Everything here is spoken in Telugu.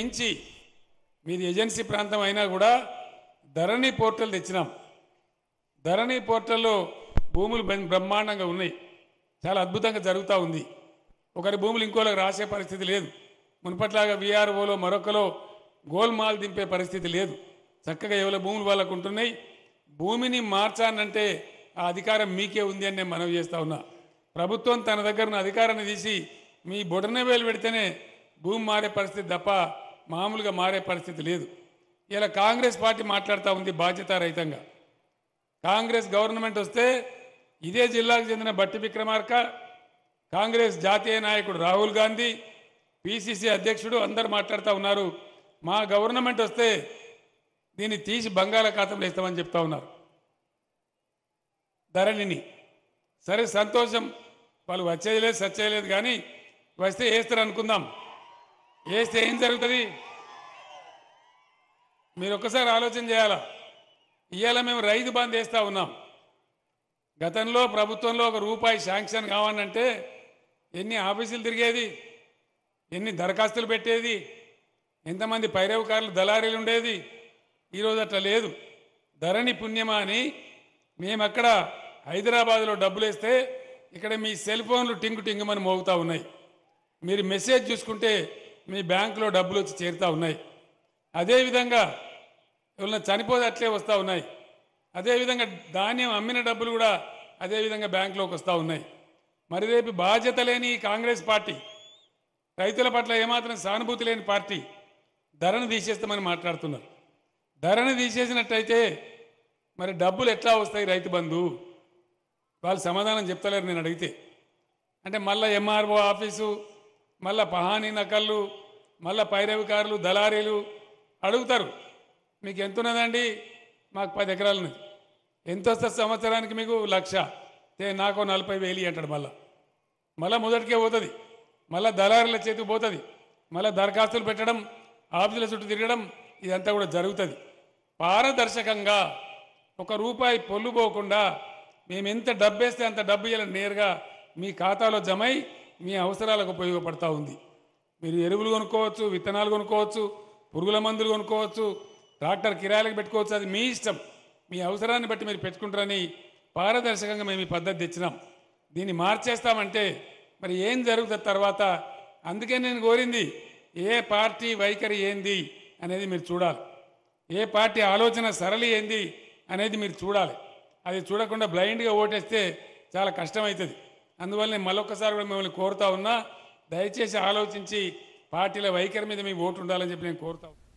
మించి మీది ఏజెన్సీ ప్రాంతం అయినా కూడా ధరణి పోర్టల్ తెచ్చినాం ధరణి పోర్టల్లో భూములు బ్రహ్మాండంగా ఉన్నాయి చాలా అద్భుతంగా జరుగుతూ ఉంది ఒకరి భూములు ఇంకోలకు రాసే పరిస్థితి లేదు మునుపట్లాగా విఆర్ఓలో మరొకలో గోల్మాల్ దింపే పరిస్థితి లేదు చక్కగా ఎవరి భూములు వాళ్ళకు ఉంటున్నాయి భూమిని మార్చానంటే ఆ అధికారం మీకే ఉంది అని నేను మనవి చేస్తా ఉన్నా ప్రభుత్వం తన దగ్గర ఉన్న అధికారాన్ని తీసి మీ బొడనవేలు పెడితేనే భూమి మారే పరిస్థితి తప్ప మామూలుగా మారే పరిస్థితి లేదు ఇలా కాంగ్రెస్ పార్టీ మాట్లాడుతూ ఉంది బాధ్యత రహితంగా కాంగ్రెస్ గవర్నమెంట్ వస్తే ఇదే జిల్లాకు చెందిన బట్టి విక్రమార్క కాంగ్రెస్ జాతీయ నాయకుడు రాహుల్ గాంధీ పిసిసి అధ్యక్షుడు అందరు మాట్లాడుతూ ఉన్నారు మా గవర్నమెంట్ వస్తే దీన్ని తీసి బంగాళాఖాతంలో ఇస్తామని చెప్తా ఉన్నారు ధరణిని సరే సంతోషం వాళ్ళు సచ్చేది లేదు కానీ వస్తే వేస్తారు అనుకుందాం వేస్తే ఏం జరుగుతుంది మీరు ఒక్కసారి ఆలోచన చేయాలా ఇవాళ మేము రైతు బంద్ వేస్తూ ఉన్నాం గతంలో ప్రభుత్వంలో ఒక రూపాయి శాంక్షన్ కావాలంటే ఎన్ని ఆఫీసులు తిరిగేది ఎన్ని దరఖాస్తులు పెట్టేది ఎంతమంది పైరవకారులు దళారీలు ఉండేది ఈరోజు అట్లా లేదు ధరణి పుణ్యమా అని మేము అక్కడ హైదరాబాద్లో డబ్బులు వేస్తే ఇక్కడ మీ సెల్ ఫోన్లు టింగు టింగుమని మోగుతూ ఉన్నాయి మీరు మెసేజ్ చూసుకుంటే మీ బ్యాంకులో డబ్బులు వచ్చి చేరుతూ ఉన్నాయి అదేవిధంగా ఎవరైనా చనిపోతే అట్లే వస్తూ ఉన్నాయి అదేవిధంగా ధాన్యం అమ్మిన డబ్బులు కూడా అదేవిధంగా బ్యాంకులోకి వస్తూ ఉన్నాయి మరి రేపు బాధ్యత లేని కాంగ్రెస్ పార్టీ రైతుల పట్ల ఏమాత్రం సానుభూతి లేని పార్టీ ధరను తీసేస్తామని మాట్లాడుతున్నారు ధరను తీసేసినట్టయితే మరి డబ్బులు ఎట్లా వస్తాయి రైతు బంధు వాళ్ళు సమాధానం చెప్తలేరు నేను అడిగితే అంటే మళ్ళీ ఎంఆర్ఓ ఆఫీసు మళ్ళీ పహానీ నకళ్ళు మళ్ళీ పైరవికారులు దళారీలు అడుగుతారు మీకు ఎంత ఉన్నదండి మాకు పది ఎకరాలు ఉన్నది ఎంత వస్తుంది సంవత్సరానికి మీకు లక్ష నాకు నలభై వేలు అంటాడు మళ్ళా మళ్ళీ మొదటికే పోతుంది మళ్ళీ దళారుల చేతికి పోతుంది మళ్ళీ దరఖాస్తులు పెట్టడం ఆఫీసుల చుట్టూ తిరగడం ఇదంతా కూడా జరుగుతుంది పారదర్శకంగా ఒక రూపాయి పొల్లుపోకుండా మేము ఎంత డబ్బు వేస్తే అంత డబ్బు ఇవ్వాలని నేరుగా మీ ఖాతాలో జమై మీ అవసరాలకు ఉపయోగపడతా ఉంది మీరు ఎరువులు కొనుక్కోవచ్చు విత్తనాలు కొనుక్కోవచ్చు పురుగుల మందులు కొనుక్కోవచ్చు ట్రాక్టర్ కిరాయిలకు పెట్టుకోవచ్చు అది మీ ఇష్టం మీ అవసరాన్ని బట్టి మీరు పెట్టుకుంటారని పారదర్శకంగా మేము ఈ పద్ధతి తెచ్చినాం దీన్ని మార్చేస్తామంటే మరి ఏం జరుగుతుంది తర్వాత అందుకే నేను కోరింది ఏ పార్టీ వైఖరి ఏంది అనేది మీరు చూడాలి ఏ పార్టీ ఆలోచన సరళి ఏంది అనేది మీరు చూడాలి అది చూడకుండా బ్లైండ్గా ఓటేస్తే చాలా కష్టమవుతుంది అందువల్ల నేను మరొకసారి కూడా మిమ్మల్ని కోరుతా ఉన్నా దయచేసి ఆలోచించి పార్టీల వైఖరి మీద మీ ఓటు ఉండాలని చెప్పి నేను కోరుతా